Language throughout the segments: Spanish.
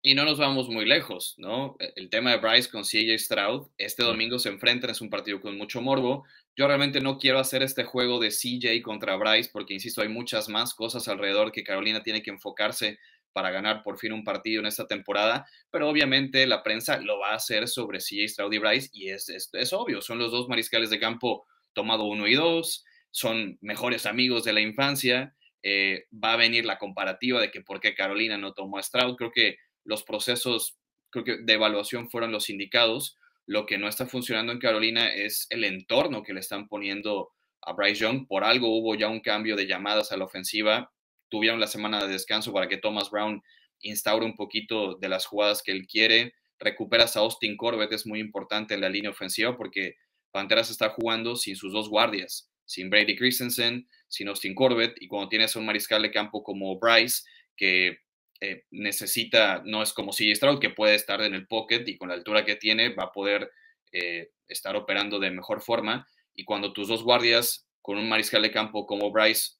Y no nos vamos muy lejos, ¿no? E, el tema de Bryce con CJ Stroud, este domingo se enfrentan, es un partido con mucho morbo. Yo realmente no quiero hacer este juego de CJ contra Bryce porque, insisto, hay muchas más cosas alrededor que Carolina tiene que enfocarse para ganar por fin un partido en esta temporada, pero obviamente la prensa lo va a hacer sobre CJ Stroud y Bryce y es, obvio, son los dos mariscales de campo tomado uno y dos, son mejores amigos de la infancia, eh, va a venir la comparativa de que por qué Carolina no tomó a Stroud, creo que los procesos, creo que de evaluación fueron los indicados. Lo que no está funcionando en Carolina es el entorno que le están poniendo a Bryce Young. Por algo hubo ya un cambio de llamadas a la ofensiva. Tuvieron la semana de descanso para que Thomas Brown instaure un poquito de las jugadas que él quiere. Recuperas a Austin Corbett, es muy importante en la línea ofensiva porque Panteras está jugando sin sus dos guardias, sin Brady Christensen, sin Austin Corbett. Y cuando tienes un mariscal de campo como Bryce, que eh, necesita, no es como si Stroud, que puede estar en el pocket y con la altura que tiene va a poder eh, estar operando de mejor forma. Y cuando tus dos guardias, con un mariscal de campo como Bryce,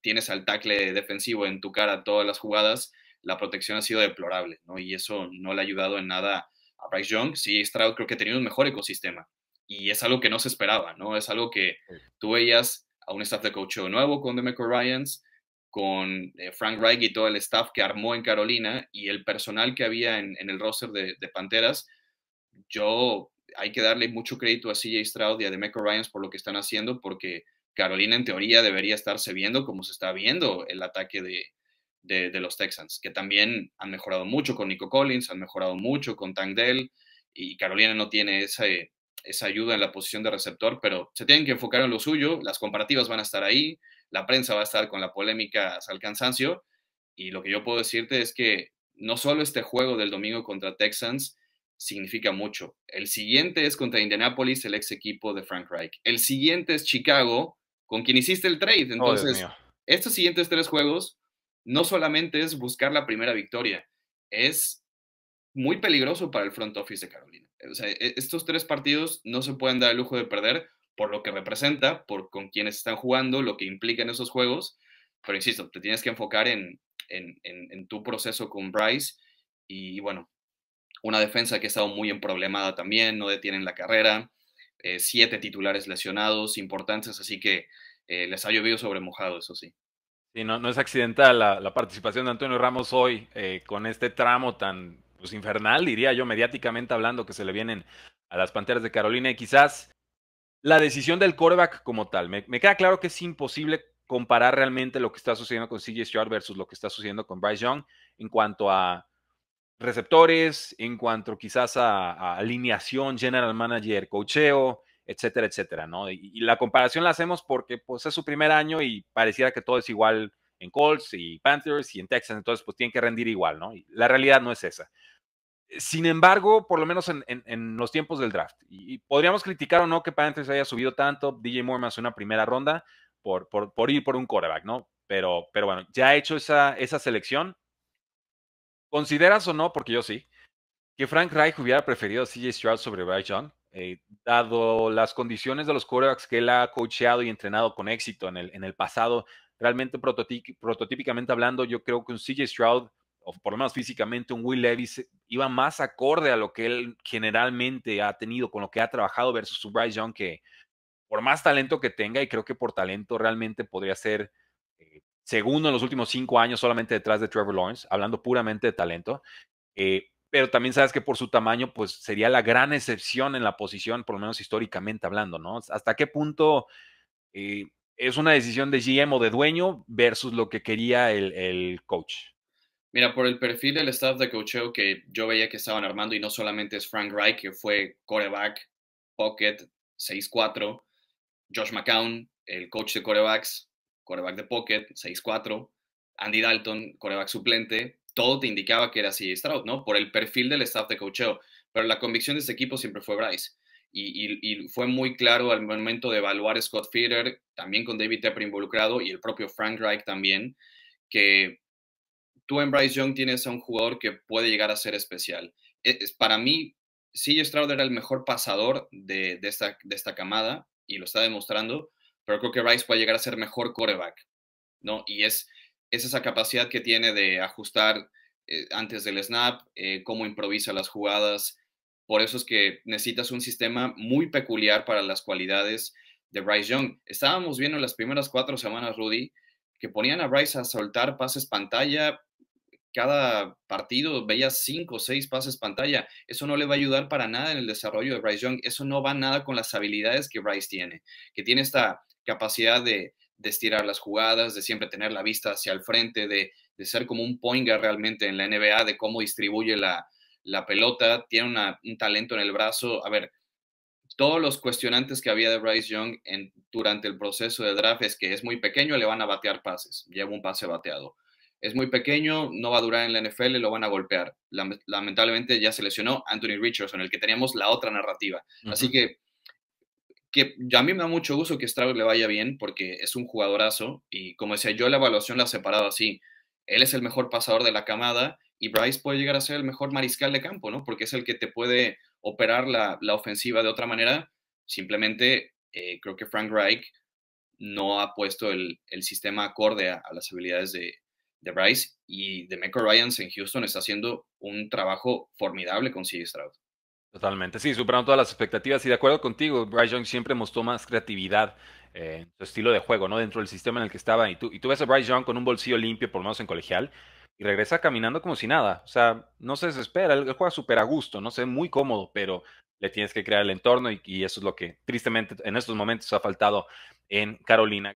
tienes al tackle defensivo en tu cara todas las jugadas, la protección ha sido deplorable, ¿no? Y eso no le ha ayudado en nada a Bryce Young. si Stroud creo que ha tenido un mejor ecosistema. Y es algo que no se esperaba, ¿no? Es algo que tú veías a un staff de coach nuevo con Demeco Ryans, con eh, Frank Reich y todo el staff que armó en Carolina y el personal que había en, el roster de, Panteras, yo hay que darle mucho crédito a CJ Stroud y a Demeco Ryans por lo que están haciendo, porque Carolina en teoría debería estarse viendo como se está viendo el ataque de, de, los Texans, que también han mejorado mucho con Nico Collins, han mejorado mucho con Tank Dell, y Carolina no tiene esa, esa ayuda en la posición de receptor, pero se tienen que enfocar en lo suyo, las comparativas van a estar ahí, la prensa va a estar con la polémica hasta el cansancio. Y lo que yo puedo decirte es que no solo este juego del domingo contra Texans significa mucho. El siguiente es contra Indianapolis, el ex equipo de Frank Reich. El siguiente es Chicago, con quien hiciste el trade. Oh, Entonces, estos siguientes tres juegos no solamente es buscar la primera victoria, es muy peligroso para el front office de Carolina. E-, estos tres partidos no se pueden dar el lujo de perder por lo que representa, por con quienes están jugando, lo que implica en esos juegos. Pero insisto, te tienes que enfocar en, tu proceso con Bryce y, bueno, una defensa que ha estado muy en problemada también, no detienen la carrera, eh, siete titulares lesionados importantes, así que eh, les ha llovido sobre mojado, eso sí. Sí, no, es accidental la, participación de Antonio Ramos hoy eh, con este tramo tan pues, infernal, diría yo, mediáticamente hablando, que se le vienen a las Panteras de Carolina y quizás la decisión del quarterback como tal. Me, queda claro que es imposible comparar realmente lo que está sucediendo con CJ Stroud versus lo que está sucediendo con Bryce Young en cuanto a receptores, en cuanto quizás a, alineación, general manager, coacheo, etcétera, etcétera, ¿no? Y, la comparación la hacemos porque pues es su primer año y pareciera que todo es igual en Colts y Panthers y en Texas, entonces pues tienen que rendir igual, ¿no? Y la realidad no es esa. Sin embargo, por lo menos en, los tiempos del draft, y, podríamos criticar o no que Panthers haya subido tanto, DJ Moore más una primera ronda por, ir por un quarterback, ¿no? Pero, bueno, ya ha hecho esa, selección. ¿Consideras o no, porque yo sí, que Frank Reich hubiera preferido a CJ Stroud sobre Bryce Young, eh, dado las condiciones de los quarterbacks que él ha coacheado y entrenado con éxito en el, pasado? Realmente prototípicamente hablando, yo creo que un CJ Stroud, o por lo menos físicamente, un Will Levis iba más acorde a lo que él generalmente ha tenido, con lo que ha trabajado versus Bryce Young, que por más talento que tenga, y creo que por talento realmente podría ser eh, segundo en los últimos cinco años solamente detrás de Trevor Lawrence, hablando puramente de talento, eh, pero también sabes que por su tamaño, pues sería la gran excepción en la posición, por lo menos históricamente hablando, ¿no? ¿Hasta qué punto eh, es una decisión de GM o de dueño versus lo que quería el coach? Mira, por el perfil del staff de cocheo que yo veía que estaban armando, y no solamente es Frank Reich, que fue coreback, pocket, 6-4, Josh McCown, el coach de corebacks, coreback de pocket, 6-4, Andy Dalton, coreback suplente, todo te indicaba que era así Stroud, ¿no? Por el perfil del staff de cocheo. Pero la convicción de este equipo siempre fue Bryce. Y, fue muy claro al momento de evaluar Scott Feeder, también con David Tepper involucrado y el propio Frank Reich también, que tú en Bryce Young tienes a un jugador que puede llegar a ser especial. E, para mí, sí, Stroud era el mejor pasador de, esta, esta camada y lo está demostrando, pero creo que Bryce puede llegar a ser mejor quarterback. ¿no? Y es, esa capacidad que tiene de ajustar eh, antes del snap, eh, cómo improvisa las jugadas. Por eso es que necesitas un sistema muy peculiar para las cualidades de Bryce Young. Estábamos viendo en las primeras cuatro semanas, Rudy, que ponían a Bryce a soltar pases pantalla cada partido veía cinco o seis pases pantalla. Eso no le va a ayudar para nada en el desarrollo de Bryce Young. Eso no va nada con las habilidades que Bryce tiene, que tiene esta capacidad de, estirar las jugadas, de siempre tener la vista hacia el frente, de, ser como un poinga realmente en la NBA, de cómo distribuye la, pelota, tiene un talento en el brazo. A ver, todos los cuestionantes que había de Bryce Young durante el proceso de draft es que es muy pequeño, le van a batear pases, lleva un pase bateado es muy pequeño, no va a durar en la NFL, lo van a golpear. Lamentablemente ya se lesionó Anthony en el que teníamos la otra narrativa. Así que, que a mí me da mucho gusto que Stroud le vaya bien porque es un jugadorazo y como decía yo, la evaluación la he separado así. Él es el mejor pasador de la camada y Bryce puede llegar a ser el mejor mariscal de campo, ¿no? Porque es el que te puede operar la, ofensiva de otra manera. Simplemente eh, creo que Frank Reich no ha puesto el, sistema acorde a las habilidades de, de Bryce y de Meco Ryans en Houston está haciendo un trabajo formidable con CJ Stroud. Totalmente, sí, superando todas las expectativas y de acuerdo contigo, Bryce Young siempre mostró más creatividad eh, en su estilo de juego, ¿no? Dentro del sistema en el que estaba y tú, y ves a Bryce Young con un bolsillo limpio, por lo menos en colegial, y regresa caminando como si nada, o sea, no se desespera, él, juega súper a gusto, no sé, muy cómodo, pero le tienes que crear el entorno y eso es lo que tristemente en estos momentos ha faltado en Carolina.